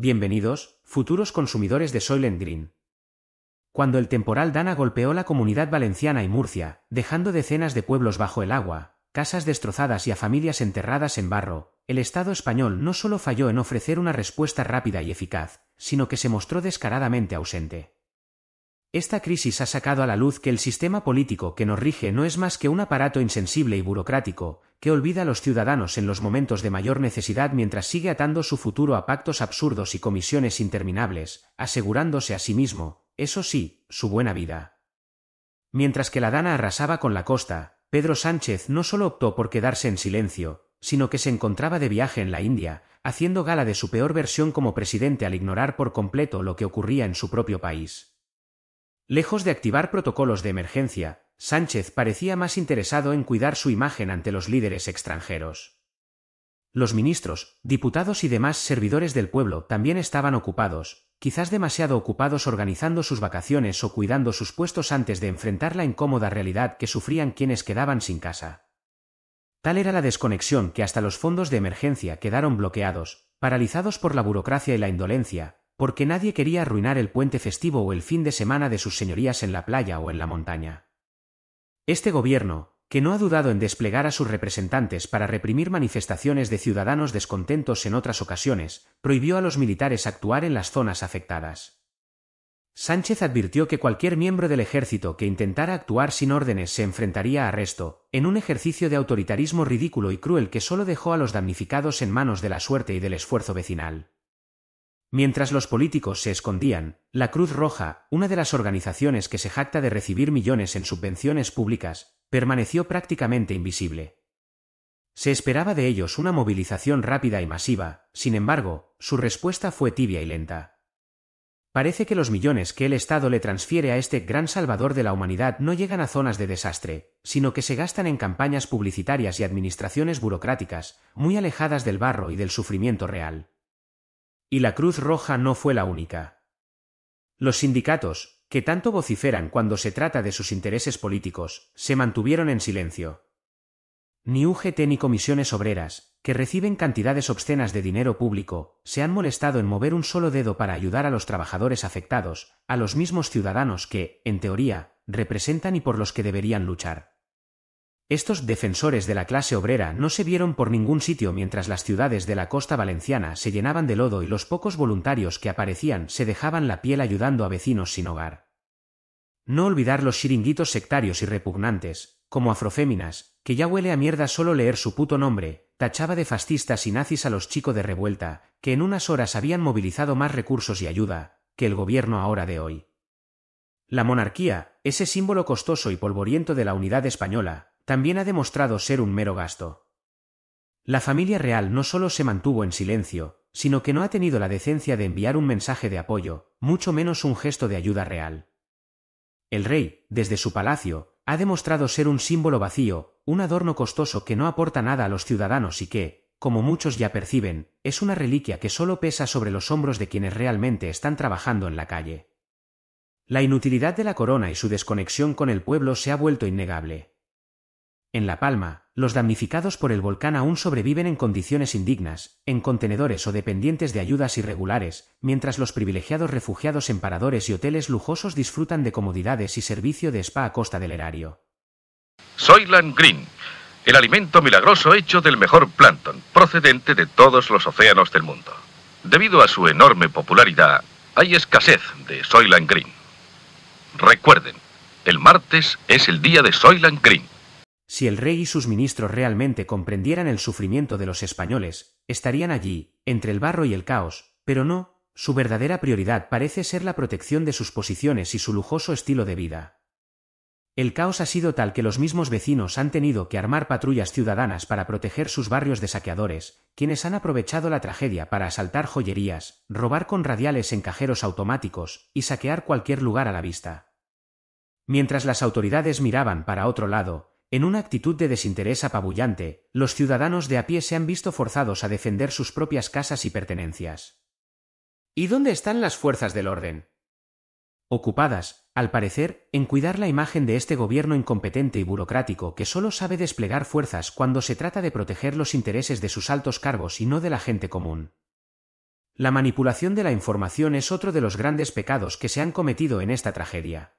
Bienvenidos, futuros consumidores de Soylent Green. Cuando el temporal Dana golpeó la comunidad valenciana y Murcia, dejando decenas de pueblos bajo el agua, casas destrozadas y a familias enterradas en barro, el Estado español no solo falló en ofrecer una respuesta rápida y eficaz, sino que se mostró descaradamente ausente. Esta crisis ha sacado a la luz que el sistema político que nos rige no es más que un aparato insensible y burocrático, que olvida a los ciudadanos en los momentos de mayor necesidad mientras sigue atando su futuro a pactos absurdos y comisiones interminables, asegurándose a sí mismo, eso sí, su buena vida. Mientras que la Dana arrasaba con la costa, Pedro Sánchez no solo optó por quedarse en silencio, sino que se encontraba de viaje en la India, haciendo gala de su peor versión como presidente al ignorar por completo lo que ocurría en su propio país. Lejos de activar protocolos de emergencia, Sánchez parecía más interesado en cuidar su imagen ante los líderes extranjeros. Los ministros, diputados y demás servidores del pueblo también estaban ocupados, quizás demasiado ocupados organizando sus vacaciones o cuidando sus puestos antes de enfrentar la incómoda realidad que sufrían quienes quedaban sin casa. Tal era la desconexión que hasta los fondos de emergencia quedaron bloqueados, paralizados por la burocracia y la indolencia, porque nadie quería arruinar el puente festivo o el fin de semana de sus señorías en la playa o en la montaña. Este gobierno, que no ha dudado en desplegar a sus representantes para reprimir manifestaciones de ciudadanos descontentos en otras ocasiones, prohibió a los militares actuar en las zonas afectadas. Sánchez advirtió que cualquier miembro del ejército que intentara actuar sin órdenes se enfrentaría a arresto, en un ejercicio de autoritarismo ridículo y cruel que solo dejó a los damnificados en manos de la suerte y del esfuerzo vecinal. Mientras los políticos se escondían, la Cruz Roja, una de las organizaciones que se jacta de recibir millones en subvenciones públicas, permaneció prácticamente invisible. Se esperaba de ellos una movilización rápida y masiva, sin embargo, su respuesta fue tibia y lenta. Parece que los millones que el Estado le transfiere a este gran salvador de la humanidad no llegan a zonas de desastre, sino que se gastan en campañas publicitarias y administraciones burocráticas, muy alejadas del barro y del sufrimiento real. Y la Cruz Roja no fue la única. Los sindicatos, que tanto vociferan cuando se trata de sus intereses políticos, se mantuvieron en silencio. Ni UGT ni comisiones obreras, que reciben cantidades obscenas de dinero público, se han molestado en mover un solo dedo para ayudar a los trabajadores afectados, a los mismos ciudadanos que, en teoría, representan y por los que deberían luchar. Estos defensores de la clase obrera no se vieron por ningún sitio mientras las ciudades de la costa valenciana se llenaban de lodo y los pocos voluntarios que aparecían se dejaban la piel ayudando a vecinos sin hogar. No olvidar los chiringuitos sectarios y repugnantes, como afroféminas, que ya huele a mierda solo leer su puto nombre, tachaba de fascistas y nazis a los chicos de revuelta, que en unas horas habían movilizado más recursos y ayuda, que el gobierno ahora de hoy. La monarquía, ese símbolo costoso y polvoriento de la unidad española, también ha demostrado ser un mero gasto. La familia real no solo se mantuvo en silencio, sino que no ha tenido la decencia de enviar un mensaje de apoyo, mucho menos un gesto de ayuda real. El rey, desde su palacio, ha demostrado ser un símbolo vacío, un adorno costoso que no aporta nada a los ciudadanos y que, como muchos ya perciben, es una reliquia que solo pesa sobre los hombros de quienes realmente están trabajando en la calle. La inutilidad de la corona y su desconexión con el pueblo se ha vuelto innegable. En La Palma, los damnificados por el volcán aún sobreviven en condiciones indignas, en contenedores o dependientes de ayudas irregulares, mientras los privilegiados refugiados en paradores y hoteles lujosos disfrutan de comodidades y servicio de spa a costa del erario. Soyland Green, el alimento milagroso hecho del mejor plancton, procedente de todos los océanos del mundo. Debido a su enorme popularidad, hay escasez de Soyland Green. Recuerden, el martes es el día de Soyland Green. Si el rey y sus ministros realmente comprendieran el sufrimiento de los españoles, estarían allí, entre el barro y el caos, pero no, su verdadera prioridad parece ser la protección de sus posiciones y su lujoso estilo de vida. El caos ha sido tal que los mismos vecinos han tenido que armar patrullas ciudadanas para proteger sus barrios de saqueadores, quienes han aprovechado la tragedia para asaltar joyerías, robar con radiales en cajeros automáticos y saquear cualquier lugar a la vista. Mientras las autoridades miraban para otro lado, en una actitud de desinterés apabullante, los ciudadanos de a pie se han visto forzados a defender sus propias casas y pertenencias. ¿Y dónde están las fuerzas del orden? Ocupadas, al parecer, en cuidar la imagen de este gobierno incompetente y burocrático que solo sabe desplegar fuerzas cuando se trata de proteger los intereses de sus altos cargos y no de la gente común. La manipulación de la información es otro de los grandes pecados que se han cometido en esta tragedia.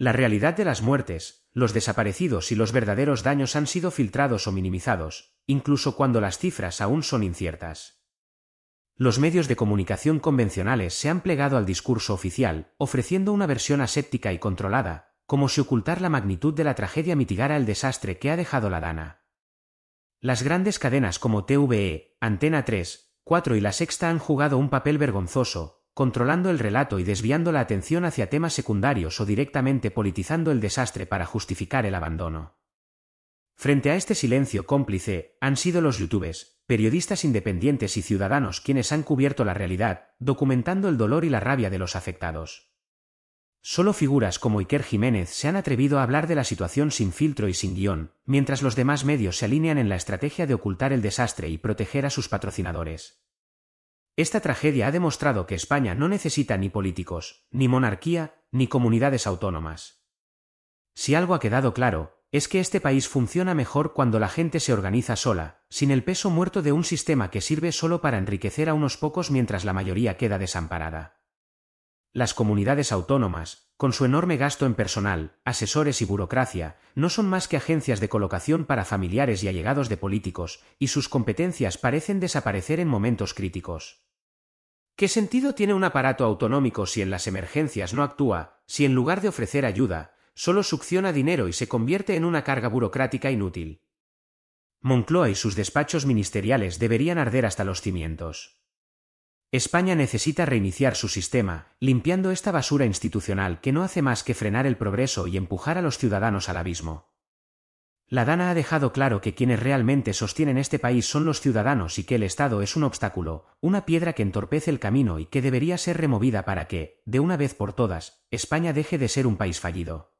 La realidad de las muertes, los desaparecidos y los verdaderos daños han sido filtrados o minimizados, incluso cuando las cifras aún son inciertas. Los medios de comunicación convencionales se han plegado al discurso oficial, ofreciendo una versión aséptica y controlada, como si ocultar la magnitud de la tragedia mitigara el desastre que ha dejado la Dana. Las grandes cadenas como TVE, Antena 3, 4 y La Sexta han jugado un papel vergonzoso, controlando el relato y desviando la atención hacia temas secundarios o directamente politizando el desastre para justificar el abandono. Frente a este silencio cómplice, han sido los youtubers, periodistas independientes y ciudadanos quienes han cubierto la realidad, documentando el dolor y la rabia de los afectados. Solo figuras como Iker Jiménez se han atrevido a hablar de la situación sin filtro y sin guión, mientras los demás medios se alinean en la estrategia de ocultar el desastre y proteger a sus patrocinadores. Esta tragedia ha demostrado que España no necesita ni políticos, ni monarquía, ni comunidades autónomas. Si algo ha quedado claro, es que este país funciona mejor cuando la gente se organiza sola, sin el peso muerto de un sistema que sirve solo para enriquecer a unos pocos mientras la mayoría queda desamparada. Las comunidades autónomas, con su enorme gasto en personal, asesores y burocracia, no son más que agencias de colocación para familiares y allegados de políticos, y sus competencias parecen desaparecer en momentos críticos. ¿Qué sentido tiene un aparato autonómico si en las emergencias no actúa, si en lugar de ofrecer ayuda, solo succiona dinero y se convierte en una carga burocrática inútil? Moncloa y sus despachos ministeriales deberían arder hasta los cimientos. España necesita reiniciar su sistema, limpiando esta basura institucional que no hace más que frenar el progreso y empujar a los ciudadanos al abismo. La Dana ha dejado claro que quienes realmente sostienen este país son los ciudadanos y que el Estado es un obstáculo, una piedra que entorpece el camino y que debería ser removida para que, de una vez por todas, España deje de ser un país fallido.